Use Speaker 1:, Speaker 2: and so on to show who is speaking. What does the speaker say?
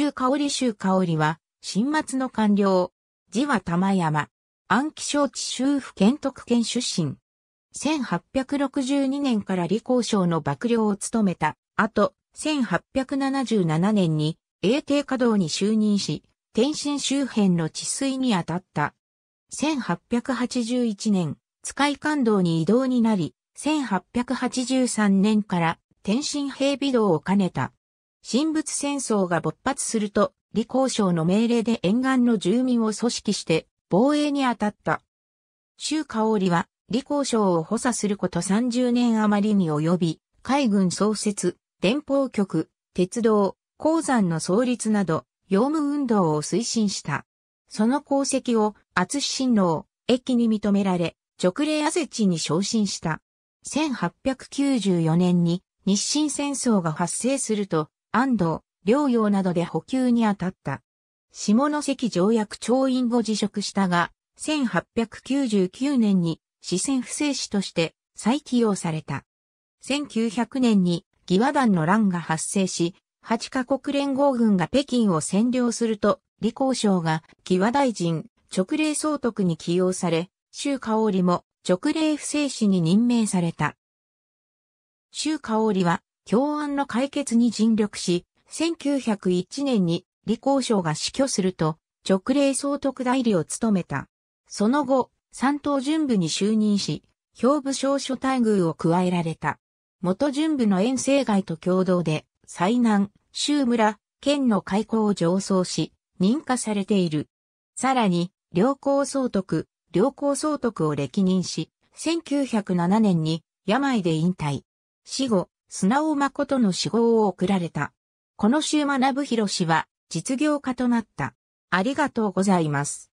Speaker 1: 州香織州香織は、新末の官僚。字は玉山。暗記小地州府県徳県出身。1862年から李光省の幕僚を務めた。後、1877年に永定稼働に就任し、天津周辺の治水に当たった。1881年、使い官道に移動になり、1883年から天津平備道を兼ねた。神仏戦争が勃発すると、李光省の命令で沿岸の住民を組織して防衛に当たった。周香織は、李光省を補佐すること30年余りに及び、海軍創設、電報局、鉄道、鉱山の創立など、業務運動を推進した。その功績を、厚新郎、駅に認められ、直令アゼチに昇進した。1894年に日清戦争が発生すると、安藤、療養などで補給に当たった。下関条約調印後辞職したが、1899年に四川不正士として再起用された。1900年に義和団の乱が発生し、8カ国連合軍が北京を占領すると、李光省が義和大臣直令総督に起用され、周香織も直令不正士に任命された。周香織は共案の解決に尽力し、1901年に李光省が死去すると、直令総督代理を務めた。その後、三党巡部に就任し、兵部少所待遇を加えられた。元準部の遠征外と共同で、災難、州村、県の開港を上層し、認可されている。さらに、良好総督、良好総督を歴任し、1907年に病で引退。死後、砂尾誠の死亡を送られた。この週学広氏は実業家となった。ありがとうございます。